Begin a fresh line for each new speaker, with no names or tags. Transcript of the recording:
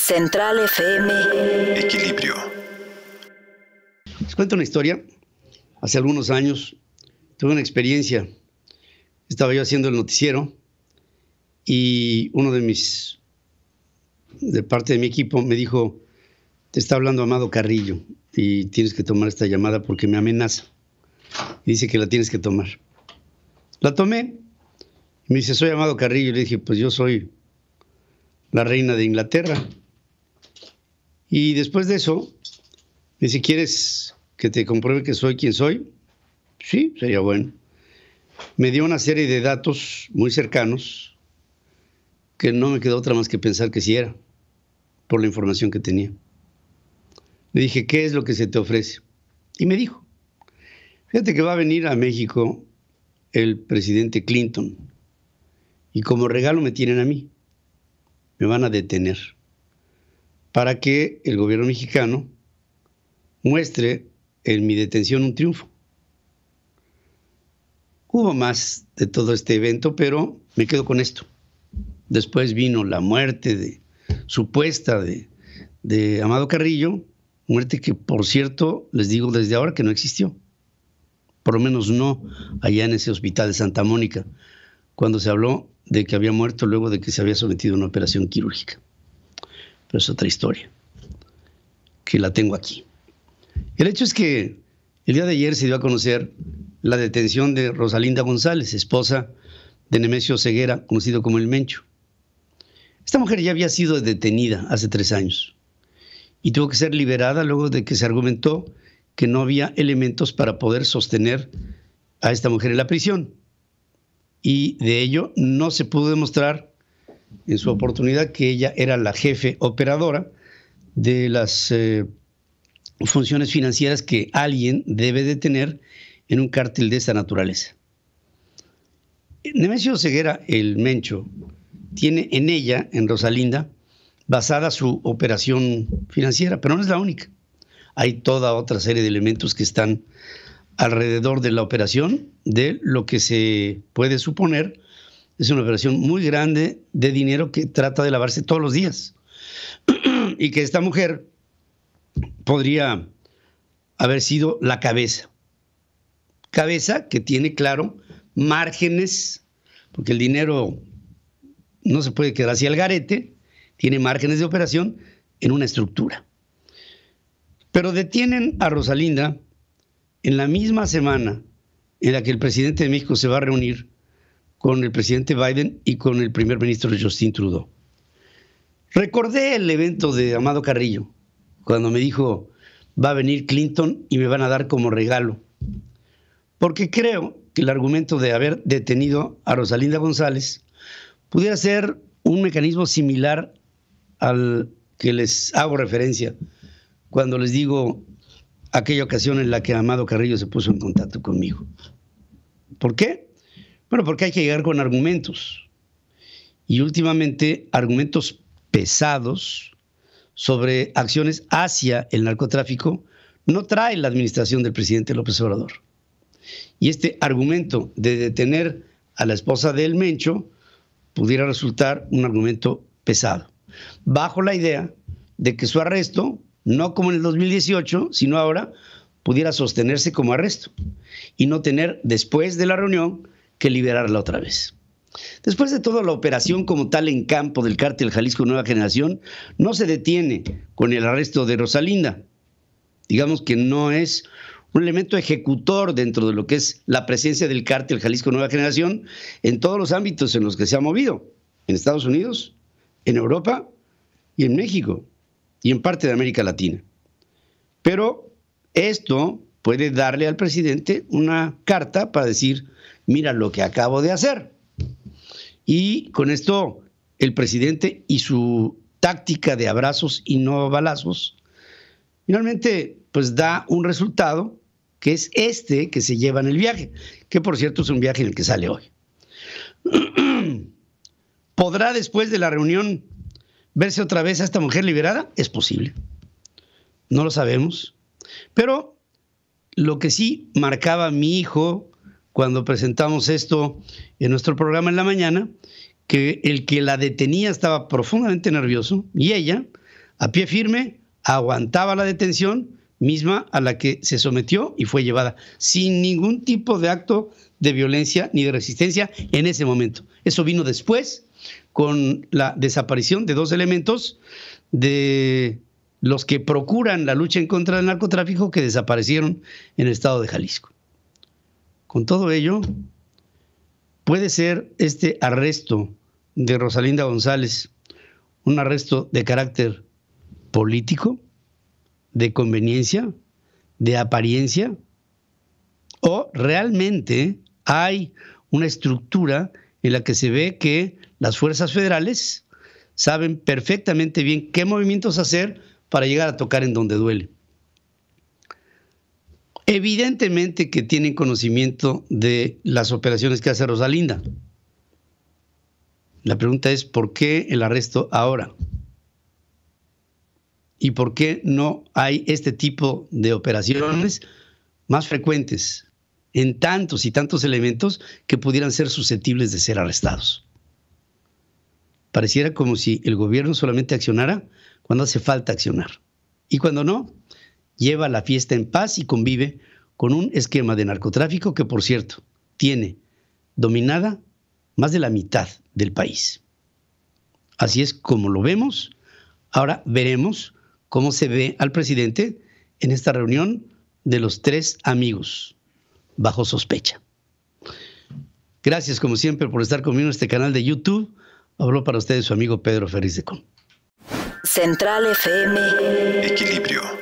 Central FM. Equilibrio. Les cuento una historia. Hace algunos años tuve una experiencia. Estaba yo haciendo el noticiero y uno de mis, de parte de mi equipo, me dijo, te está hablando Amado Carrillo y tienes que tomar esta llamada porque me amenaza. Y dice que la tienes que tomar. La tomé. Me dice, soy Amado Carrillo. Y le dije, pues yo soy la reina de Inglaterra. Y después de eso, si quieres que te compruebe que soy quien soy, sí, sería bueno. Me dio una serie de datos muy cercanos que no me quedó otra más que pensar que sí era, por la información que tenía. Le dije, ¿qué es lo que se te ofrece? Y me dijo, fíjate que va a venir a México el presidente Clinton y como regalo me tienen a mí, me van a detener para que el gobierno mexicano muestre en mi detención un triunfo. Hubo más de todo este evento, pero me quedo con esto. Después vino la muerte de, supuesta de, de Amado Carrillo, muerte que por cierto les digo desde ahora que no existió, por lo menos no allá en ese hospital de Santa Mónica, cuando se habló de que había muerto luego de que se había sometido a una operación quirúrgica pero es otra historia, que la tengo aquí. El hecho es que el día de ayer se dio a conocer la detención de Rosalinda González, esposa de Nemesio Ceguera, conocido como el Mencho. Esta mujer ya había sido detenida hace tres años y tuvo que ser liberada luego de que se argumentó que no había elementos para poder sostener a esta mujer en la prisión. Y de ello no se pudo demostrar en su oportunidad que ella era la jefe operadora de las eh, funciones financieras que alguien debe de tener en un cártel de esta naturaleza. Nemesio Ceguera, el Mencho, tiene en ella, en Rosalinda, basada su operación financiera, pero no es la única. Hay toda otra serie de elementos que están alrededor de la operación de lo que se puede suponer es una operación muy grande de dinero que trata de lavarse todos los días. y que esta mujer podría haber sido la cabeza. Cabeza que tiene, claro, márgenes, porque el dinero no se puede quedar así al garete, tiene márgenes de operación en una estructura. Pero detienen a Rosalinda en la misma semana en la que el presidente de México se va a reunir con el presidente Biden y con el primer ministro Justin Trudeau. Recordé el evento de Amado Carrillo, cuando me dijo, va a venir Clinton y me van a dar como regalo, porque creo que el argumento de haber detenido a Rosalinda González pudiera ser un mecanismo similar al que les hago referencia cuando les digo aquella ocasión en la que Amado Carrillo se puso en contacto conmigo. ¿Por qué? Bueno, porque hay que llegar con argumentos. Y últimamente argumentos pesados sobre acciones hacia el narcotráfico no trae la administración del presidente López Obrador. Y este argumento de detener a la esposa del Mencho pudiera resultar un argumento pesado, bajo la idea de que su arresto, no como en el 2018, sino ahora, pudiera sostenerse como arresto y no tener después de la reunión que liberarla otra vez. Después de toda la operación como tal en campo del cártel Jalisco Nueva Generación, no se detiene con el arresto de Rosalinda. Digamos que no es un elemento ejecutor dentro de lo que es la presencia del cártel Jalisco Nueva Generación en todos los ámbitos en los que se ha movido, en Estados Unidos, en Europa y en México, y en parte de América Latina. Pero esto puede darle al presidente una carta para decir, mira lo que acabo de hacer. Y con esto el presidente y su táctica de abrazos y no balazos, finalmente pues da un resultado que es este que se lleva en el viaje, que por cierto es un viaje en el que sale hoy. ¿Podrá después de la reunión verse otra vez a esta mujer liberada? Es posible. No lo sabemos. Pero lo que sí marcaba mi hijo cuando presentamos esto en nuestro programa en la mañana, que el que la detenía estaba profundamente nervioso y ella, a pie firme, aguantaba la detención misma a la que se sometió y fue llevada, sin ningún tipo de acto de violencia ni de resistencia en ese momento. Eso vino después con la desaparición de dos elementos de los que procuran la lucha en contra del narcotráfico que desaparecieron en el estado de Jalisco. Con todo ello, puede ser este arresto de Rosalinda González un arresto de carácter político, de conveniencia, de apariencia, o realmente hay una estructura en la que se ve que las fuerzas federales saben perfectamente bien qué movimientos hacer para llegar a tocar en donde duele. Evidentemente que tienen conocimiento de las operaciones que hace Rosalinda. La pregunta es, ¿por qué el arresto ahora? ¿Y por qué no hay este tipo de operaciones más frecuentes en tantos y tantos elementos que pudieran ser susceptibles de ser arrestados? Pareciera como si el gobierno solamente accionara cuando hace falta accionar. Y cuando no, lleva la fiesta en paz y convive con un esquema de narcotráfico que, por cierto, tiene dominada más de la mitad del país. Así es como lo vemos. Ahora veremos cómo se ve al presidente en esta reunión de los tres amigos bajo sospecha. Gracias como siempre por estar conmigo en este canal de YouTube. Hablo para ustedes su amigo Pedro Ferriz de Con. Central FM. Equilibrio.